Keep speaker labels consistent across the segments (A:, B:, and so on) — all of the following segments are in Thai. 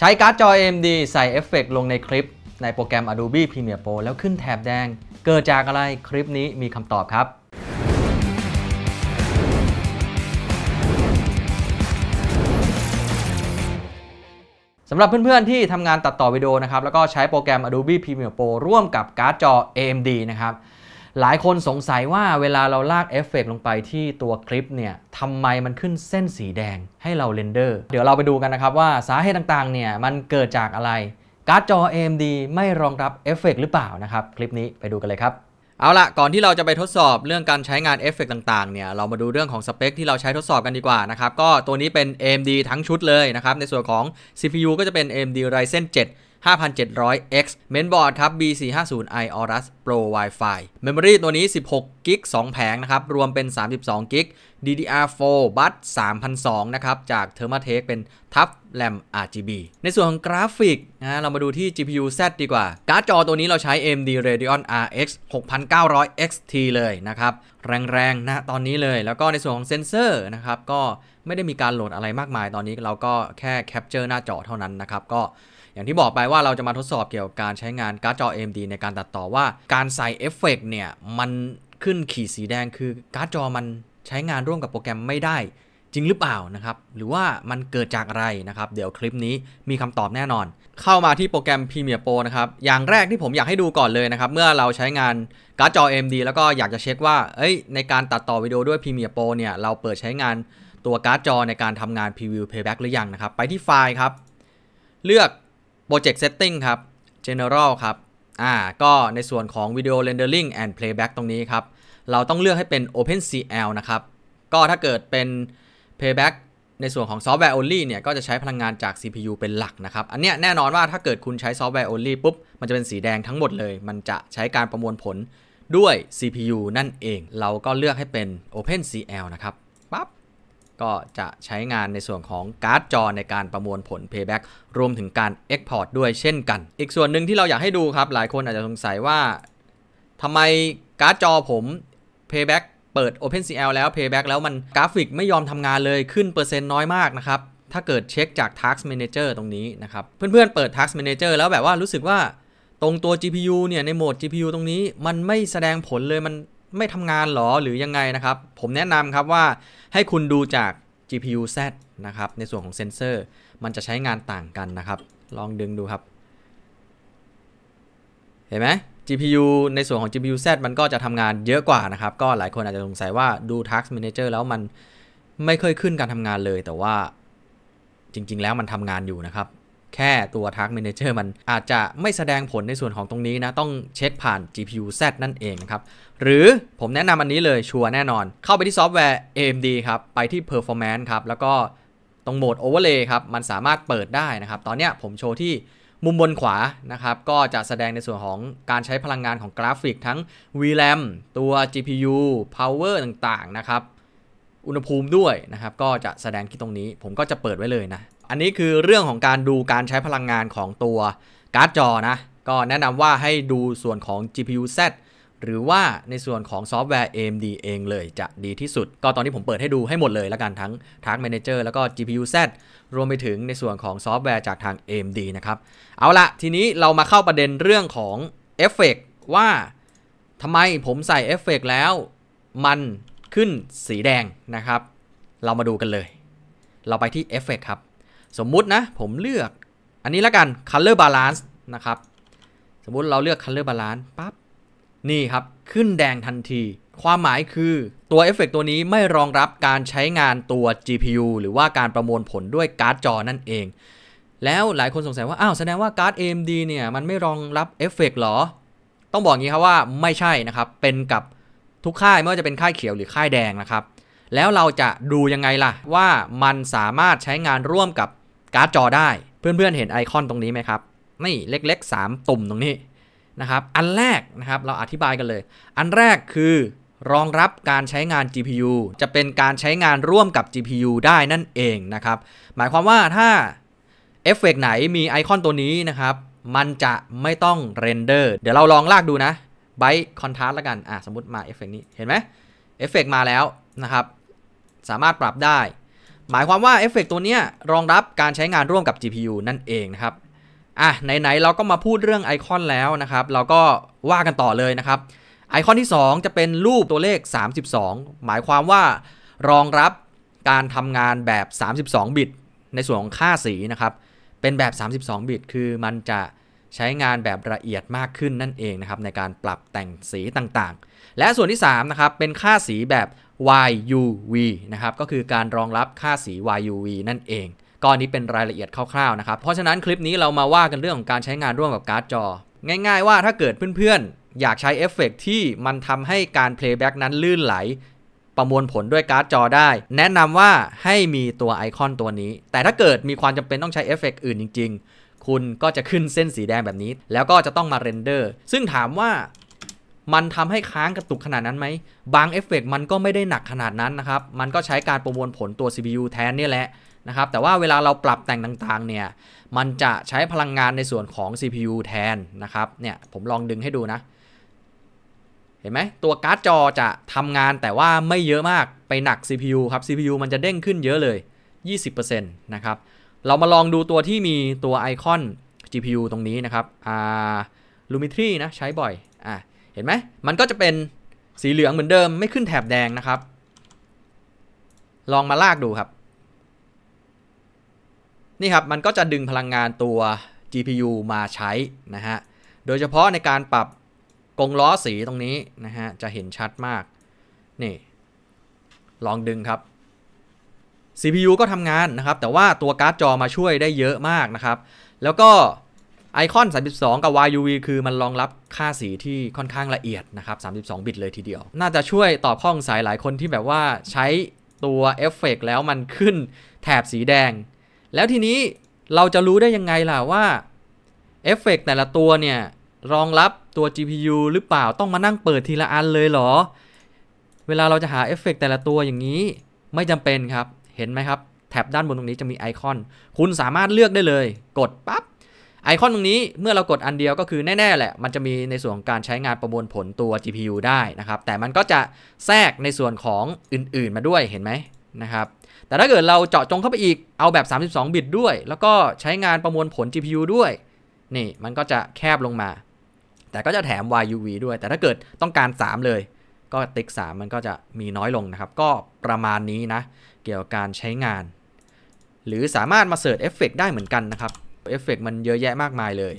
A: ใช้การ์ดจอ AMD ใส่เอฟเฟกลงในคลิป ในโปรแกรม Adobe Premiere Pro แล้วขึ้นแถบแดง เกิดจากอะไร คลิปนี้มีคำตอบครับ สำหรับเพื่อนๆที่ทำงานตัดต่อวิดีโอนะครับ แล้วก็ใช้โปรแกรม Adobe Premiere Pro ร่วมกับการ์ดจอ AMD นะครับหลายคนสงสัยว่าเวลาเราลากเอฟเฟกลงไปที่ตัวคลิปเนี่ยทำไมมันขึ้นเส้นสีแดงให้เราเรนเดอร์ เดี๋ยวเราไปดูกันนะครับว่าสาเหตุต่างๆ เนี่ยมันเกิดจากอะไร การ์ดจอ AMD ไม่รองรับเอฟเฟกหรือเปล่านะครับคลิปนี้ไปดูกันเลยครับเอาละ ก่อนที่เราจะไปทดสอบเรื่องการใช้งานเอฟเฟกต่างๆ เนี่ยเรามาดูเรื่องของสเปคที่เราใช้ทดสอบกันดีกว่านะครับก็ตัวนี้เป็น AMD ทั้งชุดเลยนะครับในส่วนของ CPU ก็จะเป็น AMD Ryzen 7 5700X เมนบอร์ดครับ B450i Aorus Pro Wi-Fi เมมโมรีตัวนี้16กิก2แผงนะครับ รวมเป็น32กิก DDR4 บัส3,002นะครับ จาก t h e r m a t e k เป็นทับแรม RGB ในส่วนของกราฟิกนะเรามาดูที่ GPU Z ดีกว่า การ์ดจอตัวนี้เราใช้ AMD Radeon RX 6900 XT เลยนะครับ แรงๆนะตอนนี้เลยแล้วก็ในส่วนของเซนเซอร์นะครับ ก็ไม่ได้มีการโหลดอะไรมากมายตอนนี้เราก็แค่แคปเจอร์หน้าจอเท่านั้นนะครับก็อย่างที่บอกไปว่าเราจะมาทดสอบเกี่ยวกับการใช้งานการ์ดจอ AMD ในการตัดต่อว่า การใส่เอฟเฟกเนี่ยมันขึ้นขีดสีแดงคือการ์ดจอมันใช้งานร่วมกับโปรแกรมไม่ได้ จริงหรือเปล่า นะครับ หรือว่ามันเกิดจากอะไรนะครับ เดี๋ยวคลิปนี้มีคำตอบแน่นอน เข้ามาที่โปรแกรม Premiere Pro นะครับ อย่างแรกที่ผมอยากให้ดูก่อนเลยนะครับ เมื่อเราใช้งานการ์ดจอ AMD แล้วก็อยากจะเช็คว่าเอ้ยในการตัดต่อวิดีโอด้วย Premiere Pro เนี่ยเราเปิดใช้งานตัวการ์ดจอในการทำงาน Preview Playback หรือยังนะครับไปที่ไฟล์ครับ เลือกโปรเจกต์เซตติ้งครับ General ครับ อ่า ก็ในส่วนของ Video Rendering and Playback ตรงนี้ครับ เราต้องเลือกให้เป็น OpenCL นะครับ ก็ถ้าเกิดเป็น Playback ในส่วนของซอฟต์แวร์ only เนี่ยก็จะใช้พลังงานจาก CPU เป็นหลักนะครับ อันเนี้ยแน่นอนว่าถ้าเกิดคุณใช้ซอฟต์แวร์ only ปุ๊บ มันจะเป็นสีแดงทั้งหมดเลย มันจะใช้การประมวลผลด้วย CPU นั่นเอง เราก็เลือกให้เป็น OpenCL นะครับก็จะใช้งานในส่วนของการ์ดจอในการประมวลผล Payback รวมถึงการ Export ด้วยเช่นกัน อีกส่วนหนึ่งที่เราอยากให้ดูครับหลายคนอาจจะสงสัยว่าทำไมการ์ดจอผม Payback เปิด OpenCL แล้ว Payback แล้วมันกราฟิกไม่ยอมทำงานเลยขึ้นเปอร์เซ็นต์น้อยมากนะครับ ถ้าเกิดเช็คจาก Task Manager ตรงนี้นะครับเพื่อนๆเปิด Task Manager แล้วแบบว่ารู้สึกว่าตรงตัว GPU เนี่ยในโหมด GPU ตรงนี้มันไม่แสดงผลเลยมันไม่ทำงานหรอหรือยังไงนะครับ ผมแนะนำครับว่าให้คุณดูจาก GPU Z นะครับ ในส่วนของเซนเซอร์มันจะใช้งานต่างกันนะครับ ลองดึงดูครับ เห็นไหม GPU ในส่วนของ GPU Z มันก็จะทำงานเยอะกว่านะครับ ก็หลายคนอาจจะสงสัยว่าดู Task Manager แล้วมันไม่เคยขึ้นการทำงานเลย แต่ว่าจริงๆ แล้วมันทำงานอยู่นะครับแค่ตัว Task Manager มันอาจจะไม่แสดงผลในส่วนของตรงนี้นะต้องเช็คผ่าน GPU Z นั่นเองครับ หรือผมแนะนำอันนี้เลยชัวร์แน่นอนเข้าไปที่ซอฟต์แวร์ AMD ครับ ไปที่ Performance ครับ แล้วก็ตรงโหมด Overlay ครับ มันสามารถเปิดได้นะครับ ตอนนี้ผมโชว์ที่มุมบนขวานะครับ ก็จะแสดงในส่วนของการใช้พลังงานของกราฟิกทั้ง VRAM ตัว GPU Power ต่างๆนะครับอุณหภูมิด้วยนะครับก็จะแสดงที่ตรงนี้ ผมก็จะเปิดไว้เลยนะอันนี้คือเรื่องของการดูการใช้พลังงานของตัวการ์ดจอนะ ก็แนะนำว่าให้ดูส่วนของ GPU Z หรือว่าในส่วนของซอฟต์แวร์ AMD เองเลยจะดีที่สุด ก็ตอนนี้ผมเปิดให้ดูให้หมดเลยแล้วกันทั้ง Task Manager แล้วก็ GPU Z รวมไปถึงในส่วนของซอฟต์แวร์จากทาง AMD นะครับ เอาละทีนี้เรามาเข้าประเด็นเรื่องของเอฟเฟกว่าทำไมผมใส่เอฟเฟกแล้ว มันขึ้นสีแดงนะครับ เรามาดูกันเลย เราไปที่เอฟเฟกครับสมมุตินะผมเลือกอันนี้แล้วกัน color balance นะครับ สมมุติเราเลือก color balance ปั๊บนี่ครับขึ้นแดงทันที ความหมายคือตัวเอฟเฟกตัวนี้ไม่รองรับการใช้งานตัว GPU หรือว่าการประมวลผลด้วยการ์ดจอนั่นเอง แล้วหลายคนสงสัยว่า อ้าว แสดงว่าการ์ด AMD เนี่ย มันไม่รองรับเอฟเฟกหรอ ต้องบอกงี้ครับว่าไม่ใช่นะครับ เป็นกับทุกค่ายไม่ว่าจะเป็นค่ายเขียวหรือค่ายแดงนะครับแล้วเราจะดูยังไงล่ะว่ามันสามารถใช้งานร่วมกับการ์ดจอได้เพื่อนๆ เห็นไอคอนตรงนี้ไหมครับนี่เล็กๆ3ตุ่มตรงนี้นะครับ อันแรกนะครับเราอธิบายกันเลย อันแรกคือรองรับการใช้งาน GPU จะเป็นการใช้งานร่วมกับ GPU ได้นั่นเองนะครับ หมายความว่าถ้าเอฟเฟกไหนมีไอคอนตัวนี้นะครับ มันจะไม่ต้องเรนเดอร์เดี๋ยวเราลองลากดูนะไบต์คอนทราสต์ละกันอ่ะสมมติมาเอฟเฟกนี้เห็นไหมเอฟเฟกมาแล้วนะครับ สามารถปรับได้หมายความว่าเอฟเฟกตัวนี้รองรับการใช้งานร่วมกับ GPU นั่นเองนะครับอ่ะไหนๆเราก็มาพูดเรื่องไอคอนแล้วนะครับเราก็ว่ากันต่อเลยนะครับไอคอนที่ 2 จะเป็นรูปตัวเลข 32 หมายความว่ารองรับการทำงานแบบ 32บิตในส่วนของค่าสีนะครับเป็นแบบ 32บิตคือมันจะใช้งานแบบละเอียดมากขึ้นนั่นเองนะครับในการปรับแต่งสีต่างๆ และส่วนที่3นะครับเป็นค่าสีแบบ YUV นะครับก็คือการรองรับค่าสี YUV นั่นเองก็อันนี้เป็นรายละเอียดคร่าวๆนะครับ เพราะฉะนั้นคลิปนี้เรามาว่ากันเรื่องของการใช้งานร่วมกับการ์ดจอ ง่ายๆว่าถ้าเกิดเพื่อนๆ อยากใช้เอฟเฟกที่มันทำให้การเพลย์แบ็กนั้นลื่นไหล ประมวลผลด้วยการ์ดจอได้แนะนำว่าให้มีตัวไอคอนตัวนี้ แต่ถ้าเกิดมีความจำเป็นต้องใช้เอฟเฟกอื่นจริง ๆ คุณก็จะขึ้นเส้นสีแดงแบบนี้ แล้วก็จะต้องมาเรนเดอร์ซึ่งถามว่ามันทำให้ค้างกระตุกขนาดนั้นไหม บางเอฟเฟกมันก็ไม่ได้หนักขนาดนั้นนะครับ มันก็ใช้การประมวลผลตัว CPU แทนนี่แหละนะครับ แต่ว่าเวลาเราปรับแต่งต่าง ๆ เนี่ย มันจะใช้พลังงานในส่วนของ CPU แทนนะครับ เนี่ยผมลองดึงให้ดูนะ เห็นไหม ตัวการ์ดจอจะทำงานแต่ว่าไม่เยอะมาก ไปหนัก CPU ครับ CPU มันจะเด้งขึ้นเยอะเลย20%นะครับ เรามาลองดูตัวที่มีตัวไอคอน GPU ตรงนี้นะครับ อ่าลูมิ t รีนะ ใช้บ่อย อ่าเห็นไหมมันก็จะเป็นสีเหลืองเหมือนเดิมไม่ขึ้นแถบแดงนะครับ ลองมาลากดูครับ นี่ครับ มันก็จะดึงพลังงานตัว GPU มาใช้นะฮะ โดยเฉพาะในการปรับกงล้อสีตรงนี้นะฮะ จะเห็นชัดมาก นี่ ลองดึงครับ CPU ก็ทำงานนะครับ แต่ว่าตัวการ์ดจอมาช่วยได้เยอะมากนะครับ แล้วก็ไอคอน 32 กับ YUV คือมันรองรับค่าสีที่ค่อนข้างละเอียดนะครับ 32 บิตเลยทีเดียว น่าจะช่วยตอบข้องสายหลายคนที่แบบว่าใช้ตัวเอฟเฟกแล้วมันขึ้น แถบสีแดง แล้วทีนี้เราจะรู้ได้ยังไงล่ะว่าเอฟเฟกแต่ละตัวเนี่ย รองรับตัว GPU หรือเปล่าต้องมานั่งเปิดทีละอันเลยเหรอ เวลาเราจะหาเอฟเฟกแต่ละตัวอย่างนี้ไม่จำเป็นครับเห็นไหมครับ แถบด้านบนตรงนี้จะมีไอคอน คุณสามารถเลือกได้เลยกดปับ๊บไอคอนตรงนี้เมื่อเรากดอันเดียวก็คือแน่ๆแหละ มันจะมีในส่วน ของการใช้งานประมวลผลตัว GPU ได้นะครับ แต่มันก็จะแทรกในส่วนของอื่นๆมาด้วยเห็นไหมนะครับแต่ถ้าเกิดเราเจาะจงเข้า ไป อีกเอาแบบ 32บิตด้วย แล้วก็ใช้งานประมวลผล GPU ด้วย นี่มันก็จะแคบลงมา แต่ก็จะแถม YUV ด้วยแต่ถ้าเกิดต้องการ 3 เลย ก็ติ๊ก3มันก็จะมีน้อยลงนะครับ ก็ประมาณนี้นะ เกี่ยวกับการใช้งาน หรือสามารถมาเสิร์ชเอฟเฟกได้เหมือนกันนะครับเอฟเฟกมันเยอะแยะมากมายเลย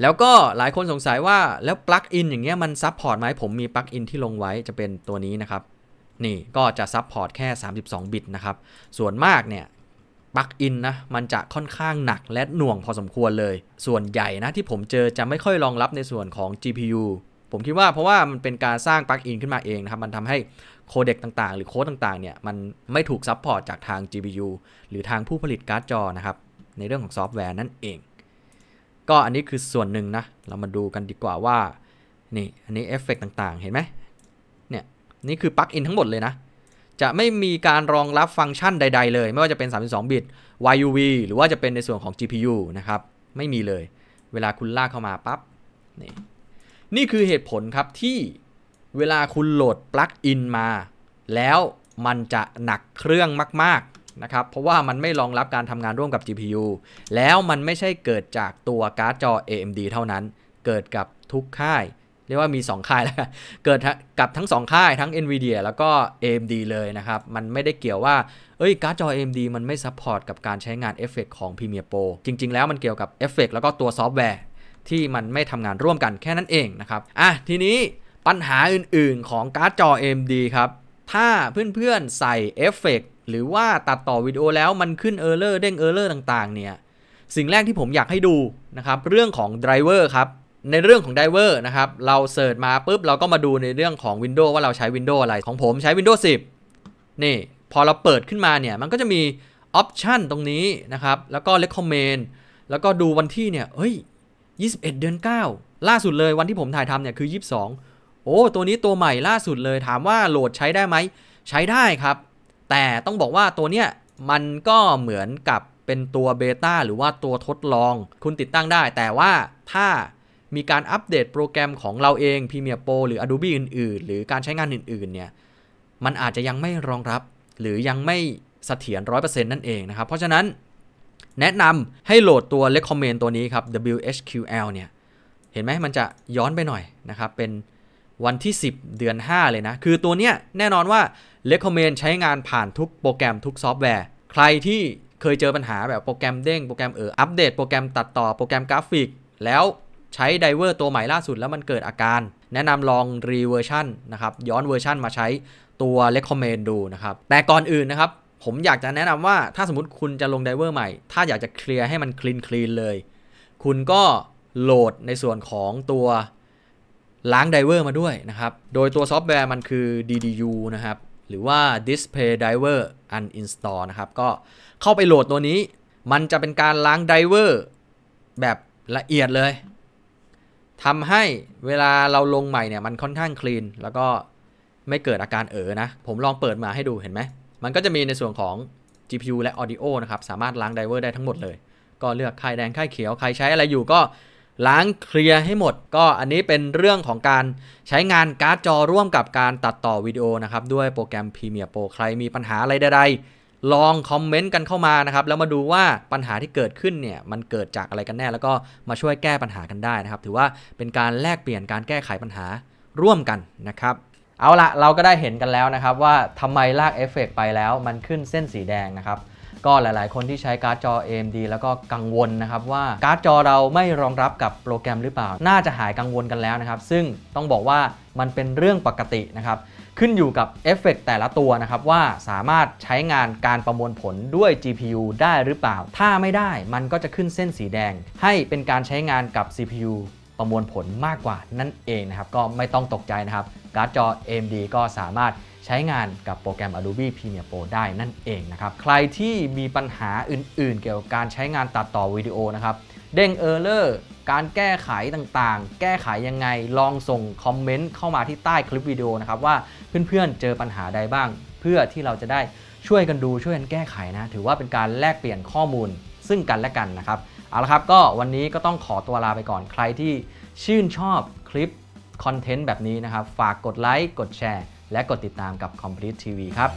A: แล้วก็หลายคนสงสัยว่าแล้วปลั๊กอินอย่างเงี้ยมันซับพอร์ตไหมผมมีปลั๊กอินที่ลงไว้จะเป็นตัวนี้นะครับ นี่ก็จะซับพอร์ตแค่ 32บิตนะครับ ส่วนมากเนี่ยปลั๊กอินนะมันจะค่อนข้างหนักและหน่วงพอสมควรเลย ส่วนใหญ่นะที่ผมเจอจะไม่ค่อยรองรับในส่วนของ GPU ผมคิดว่าเพราะว่ามันเป็นการสร้างปลั๊กอินขึ้นมาเองนะครับมันทำให้โคเด็กต่างๆหรือโค้ดต่างๆเนี่ยมันไม่ถูกซัพพอร์ตจากทาง GPU หรือทางผู้ผลิตการ์ดจอนะครับในเรื่องของซอฟต์แวร์นั่นเอง ก็อันนี้คือส่วนหนึ่งนะเรามาดูกันดีกว่าว่า นี่ อันนี้เอฟเฟกต่างๆ เห็นไหมเนี่ยนี่คือปลั๊กอินทั้งหมดเลยนะ จะไม่มีการรองรับฟังก์ชันใด ๆ เลย ไม่ว่าจะเป็น 32 บิต YUV หรือว่าจะเป็นในส่วนของ GPU นะครับไม่มีเลยเวลาคุณลากเข้ามาปับ๊บนี่นี่คือเหตุผลครับที่เวลาคุณโหลดปลั๊กอินมา แล้วมันจะหนักเครื่องมากๆนะครับเพราะว่ามันไม่รองรับการทำงานร่วมกับ GPU แล้วมันไม่ใช่เกิดจากตัวการ์ดจอ AMD เท่านั้นเกิดกับทุกค่าย เรียกว่ามี 2 ค่ายแล้วเกิดกับทั้ง 2 ค่าย ทั้ง NVIDIA แล้วก็ AMD เลยนะครับมันไม่ได้เกี่ยวว่าเอ้ยการ์ดจอ AMD มันไม่ซัพพอร์ตกับการใช้งานเอฟเฟกของ Premiere Pro จริงๆแล้วมันเกี่ยวกับเอฟเฟกแล้วก็ตัวซอฟต์แวร์ที่มันไม่ทำงานร่วมกันแค่นั้นเองนะครับ อ่ะ ทีนี้ปัญหาอื่นๆของการ์ดจอ AMD ครับ ถ้าเพื่อนๆใส่ เอฟเฟกหรือว่าตัดต่อ วิดีโอแล้วมันขึ้น เออร์เลอร์เด้ง เออร์เลอร์ต่างๆ เนี่ย สิ่งแรกที่ผมอยากให้ดู นะครับ เรื่องของไดรเวอร์ครับ ในเรื่องของไดรเวอร์นะครับ เราเสิร์ชมาปุ๊บ เราก็มาดูในเรื่องของ Windows ว่าเราใช้ Windows อะไรของผมใช้ Windows 10นี่พอเราเปิดขึ้นมาเนี่ยมันก็จะมีออปชันตรงนี้นะครับแล้วก็ Recommend แล้วก็ดูวันที่เนี่ยเฮ้ย21 เดือน 9 ล่าสุดเลยวันที่ผมถ่ายทำเนี่ยคือ 22 โอ้ ตัวนี้ตัวใหม่ล่าสุดเลยถามว่าโหลดใช้ได้ไหมใช้ได้ครับ แต่ต้องบอกว่าตัวเนี้ยมันก็เหมือนกับเป็นตัวเบต้าหรือว่าตัวทดลองคุณติดตั้งได้แต่ว่าถ้ามีการอัปเดตโปรแกรมของเราเอง Premiere Pro หรือ Adobe อื่นๆ หรือการใช้งานอื่น ๆ เนี่ยมันอาจจะยังไม่รองรับ หรือยังไม่เสถียร100%นั่นเองนะครับเพราะฉะนั้นแนะนำให้โหลดตัว recommend ตัวนี้ครับ WHQL เนี่ยเห็นไหมมันจะย้อนไปหน่อยนะครับ เป็นวันที่ 10 เดือน 5 เลยนะ คือตัวเนี้ยแน่นอนว่า recommend ใช้งานผ่านทุกโปรแกรมทุกซอฟต์แวร์ ใครที่เคยเจอปัญหาแบบโปรแกรมเด้งโปรแกรมเออ อัปเดตโปรแกรมตัดต่อโปรแกรมกราฟิก แล้วใช้ไดเวอร์ตัวใหม่ล่าสุดแล้วมันเกิดอาการ แนะนำลองรีเวอร์ชันนะครับย้อนเวอร์ชันมาใช้ตัว recommend ดูนะครับ แต่ก่อนอื่นนะครับผม อยากจะแนะนำว่าถ้าสมมติคุณจะลง ไดเวอร์ ใหม่ ถ้าอยากจะเคลียร์ ให้มันคลีนคลีนเลย คุณก็โหลดในส่วนของตัวล้าง ไดเวอร์ มาด้วย นะ ครับ โดยตัวซอฟต์แวร์ มัน คือ DDU นะ ครับ หรือว่า Display Diver Uninstall นะ ครับ ก็เข้าไปโหลดตัวนี้ มันจะเป็นการล้าง ไดเวอร์แบบละเอียดเลยทำให้เวลาเราลงใหม่เนี่ยมันค่อนข้างคลีนแล้วก็ไม่เกิดอาการเอ๋อนะ ผมลองเปิดมาให้ดูเห็นไหมมันก็จะมีในส่วนของ GPU และ Audio นะครับ สามารถล้างไดเวอร์ได้ทั้งหมดเลย ก็เลือกค่ายแดงค่ายเขียว ใครใช้อะไรอยู่ก็ล้างเคลียร์ให้หมด ก็อันนี้เป็นเรื่องของการใช้งานการ์ดจอร่วมกับการตัดต่อวิดีโอนะครับ ด้วยโปรแกรม Premiere Pro ใครมีปัญหาอะไรใดๆ ลองคอมเมนต์กันเข้ามานะครับ แล้วมาดูว่าปัญหาที่เกิดขึ้นเนี่ย มันเกิดจากอะไรกันแน่ แล้วก็มาช่วยแก้ปัญหากันได้นะครับ ถือว่าเป็นการแลกเปลี่ยนการแก้ไขปัญหาร่วมกันนะครับเอาละเราก็ได้เห็นกันแล้วนะครับว่าทำไมลากเอฟเฟกไปแล้วมันขึ้นเส้นสีแดงนะครับก็หลาย ๆ คนที่ใช้การ์ดจอ AMD แล้วก็กังวลนะครับว่าการ์ดจอเราไม่รองรับกับโปรแกรมหรือเปล่า น่าจะหายกังวลกันแล้วนะครับซึ่งต้องบอกว่ามันเป็นเรื่องปกตินะครับขึ้นอยู่กับเอฟเฟกแต่ละตัวนะครับว่าสามารถใช้งานการประมวลผลด้วย GPU ได้หรือเปล่า ถ้าไม่ได้มันก็จะขึ้นเส้นสีแดง ให้เป็นการใช้งานกับ CPU ประมวลผลมากกว่านั่นเองนะครับ ก็ไม่ต้องตกใจนะครับ การ์ดจอ AMD ก็สามารถใช้งานกับโปรแกรม Adobe Premiere Pro ได้นั่นเองนะครับ ใครที่มีปัญหาอื่นๆ เกี่ยวกับการใช้งานตัดต่อวิดีโอนะครับ เด้งเออร์เลอร์การแก้ไขต่างๆ แก้ไขยังไงลองส่งคอมเมนต์เข้ามาที่ใต้คลิปวิดีโอนะครับ ว่าเพื่อน ๆเจอปัญหาใดบ้าง เพื่อที่เราจะได้ช่วยกันดูช่วยกันแก้ไขนะ ถือว่าเป็นการแลกเปลี่ยนข้อมูลซึ่งกันและกันนะครับเอาละครับก็วันนี้ก็ต้องขอตัวลาไปก่อนใครที่ชื่นชอบคลิปคอนเทนต์แบบนี้นะครับ ฝากกดไลค์กดแชร์ และกดติดตามกับ Complete TV ครับ